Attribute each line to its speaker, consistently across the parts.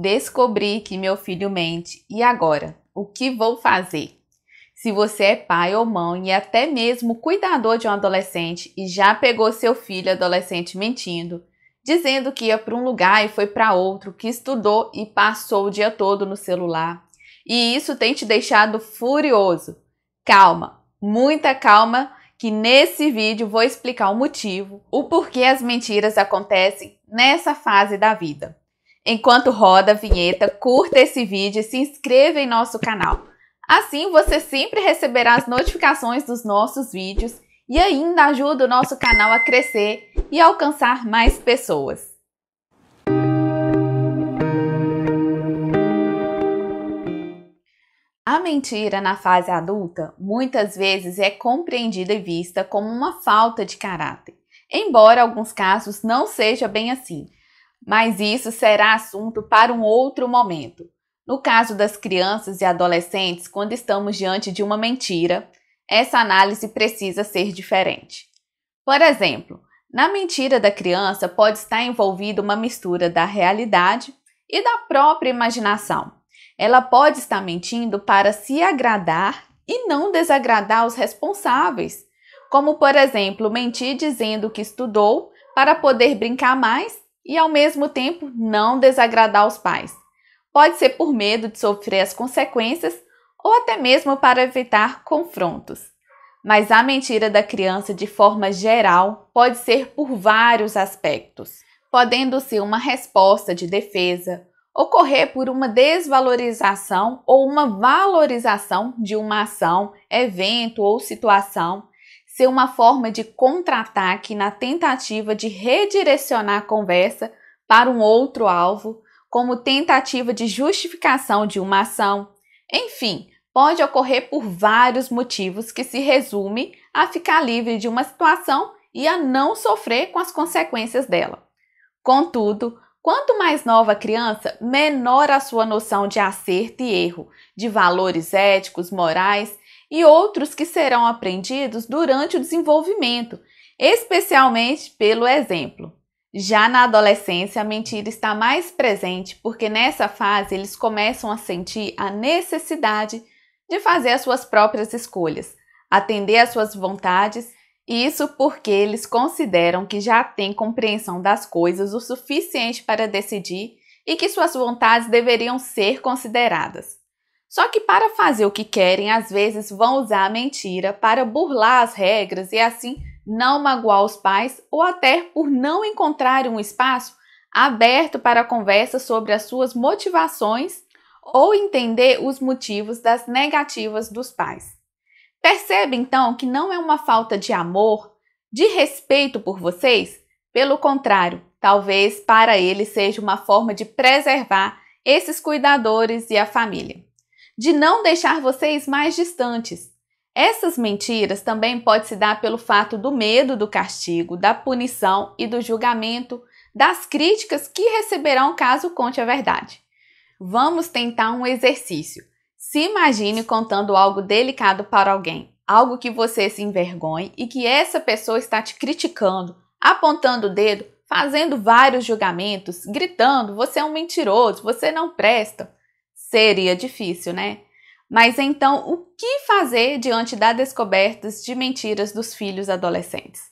Speaker 1: Descobri que meu filho mente e agora? O que vou fazer? Se você é pai ou mãe e até mesmo cuidador de um adolescente e já pegou seu filho adolescente mentindo, dizendo que ia para um lugar e foi para outro, que estudou e passou o dia todo no celular, e isso tem te deixado furioso. Calma, muita calma, que nesse vídeo vou explicar o motivo, o porquê as mentiras acontecem nessa fase da vida. Enquanto roda a vinheta, curta esse vídeo e se inscreva em nosso canal. Assim você sempre receberá as notificações dos nossos vídeos e ainda ajuda o nosso canal a crescer e alcançar mais pessoas. A mentira na fase adulta muitas vezes é compreendida e vista como uma falta de caráter, embora alguns casos não seja bem assim mas isso será assunto para um outro momento. No caso das crianças e adolescentes, quando estamos diante de uma mentira, essa análise precisa ser diferente. Por exemplo, na mentira da criança pode estar envolvida uma mistura da realidade e da própria imaginação. Ela pode estar mentindo para se agradar e não desagradar os responsáveis, como por exemplo, mentir dizendo que estudou para poder brincar mais e ao mesmo tempo não desagradar os pais. Pode ser por medo de sofrer as consequências ou até mesmo para evitar confrontos. Mas a mentira da criança, de forma geral, pode ser por vários aspectos, podendo ser uma resposta de defesa, ocorrer por uma desvalorização ou uma valorização de uma ação, evento ou situação, ser uma forma de contra-ataque na tentativa de redirecionar a conversa para um outro alvo, como tentativa de justificação de uma ação. Enfim, pode ocorrer por vários motivos que se resume a ficar livre de uma situação e a não sofrer com as consequências dela. Contudo, quanto mais nova a criança, menor a sua noção de acerto e erro, de valores éticos, morais e outros que serão aprendidos durante o desenvolvimento, especialmente pelo exemplo. Já na adolescência, a mentira está mais presente porque nessa fase eles começam a sentir a necessidade de fazer as suas próprias escolhas, atender às suas vontades, isso porque eles consideram que já têm compreensão das coisas o suficiente para decidir e que suas vontades deveriam ser consideradas. Só que para fazer o que querem, às vezes vão usar a mentira para burlar as regras e assim não magoar os pais ou até por não encontrar um espaço aberto para conversa sobre as suas motivações ou entender os motivos das negativas dos pais. Percebe então que não é uma falta de amor, de respeito por vocês? Pelo contrário, talvez para eles seja uma forma de preservar esses cuidadores e a família de não deixar vocês mais distantes. Essas mentiras também pode se dar pelo fato do medo do castigo, da punição e do julgamento, das críticas que receberão caso conte a verdade. Vamos tentar um exercício. Se imagine contando algo delicado para alguém, algo que você se envergonhe e que essa pessoa está te criticando, apontando o dedo, fazendo vários julgamentos, gritando: você é um mentiroso, você não presta. Seria difícil, né? Mas então, o que fazer diante das descobertas de mentiras dos filhos adolescentes?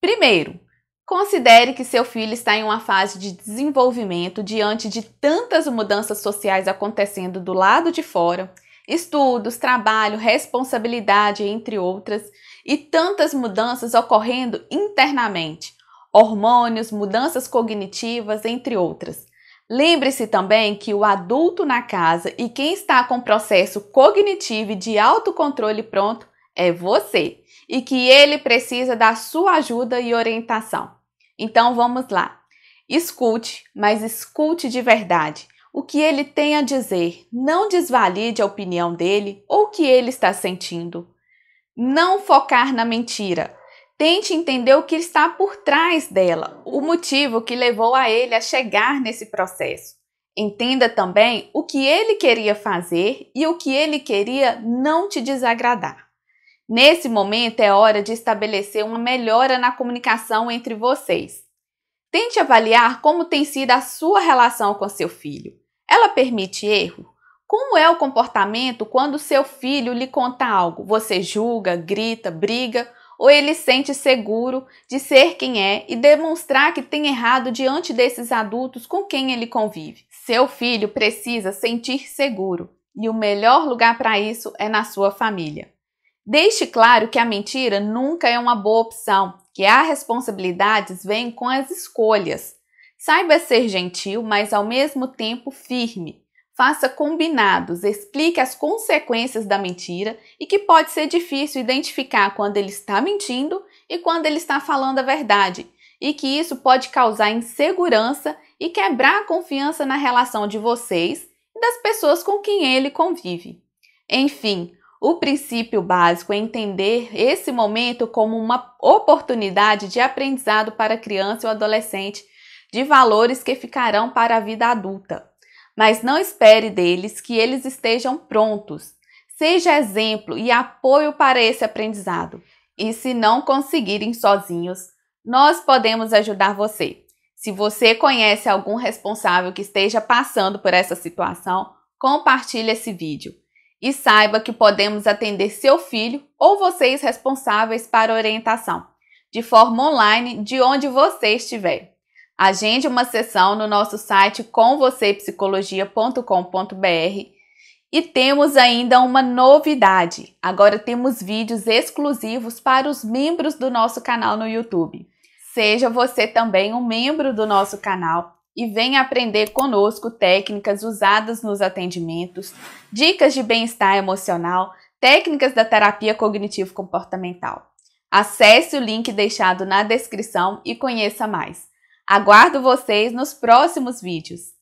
Speaker 1: Primeiro, considere que seu filho está em uma fase de desenvolvimento diante de tantas mudanças sociais acontecendo do lado de fora estudos, trabalho, responsabilidade, entre outras, e tantas mudanças ocorrendo internamente hormônios, mudanças cognitivas, entre outras. Lembre-se também que o adulto na casa e quem está com processo cognitivo e de autocontrole pronto é você e que ele precisa da sua ajuda e orientação. Então vamos lá. Escute, mas escute de verdade o que ele tem a dizer. Não desvalide a opinião dele ou o que ele está sentindo. Não focar na mentira Tente entender o que está por trás dela, o motivo que levou a ele a chegar nesse processo. Entenda também o que ele queria fazer e o que ele queria não te desagradar. Nesse momento é hora de estabelecer uma melhora na comunicação entre vocês. Tente avaliar como tem sido a sua relação com seu filho. Ela permite erro? Como é o comportamento quando seu filho lhe conta algo? Você julga, grita, briga ou ele sente seguro de ser quem é e demonstrar que tem errado diante desses adultos com quem ele convive. Seu filho precisa sentir seguro e o melhor lugar para isso é na sua família. Deixe claro que a mentira nunca é uma boa opção, que as responsabilidades vêm com as escolhas. Saiba ser gentil, mas ao mesmo tempo firme. Faça combinados, explique as consequências da mentira e que pode ser difícil identificar quando ele está mentindo e quando ele está falando a verdade, e que isso pode causar insegurança e quebrar a confiança na relação de vocês e das pessoas com quem ele convive. Enfim, o princípio básico é entender esse momento como uma oportunidade de aprendizado para a criança ou adolescente de valores que ficarão para a vida adulta mas não espere deles que eles estejam prontos. Seja exemplo e apoio para esse aprendizado. E se não conseguirem sozinhos, nós podemos ajudar você. Se você conhece algum responsável que esteja passando por essa situação, compartilhe esse vídeo. E saiba que podemos atender seu filho ou vocês responsáveis para orientação, de forma online, de onde você estiver. Agende uma sessão no nosso site comvocêpsicologia.com.br e temos ainda uma novidade. Agora temos vídeos exclusivos para os membros do nosso canal no YouTube. Seja você também um membro do nosso canal e venha aprender conosco técnicas usadas nos atendimentos, dicas de bem-estar emocional, técnicas da terapia cognitivo-comportamental. Acesse o link deixado na descrição e conheça mais. Aguardo vocês nos próximos vídeos.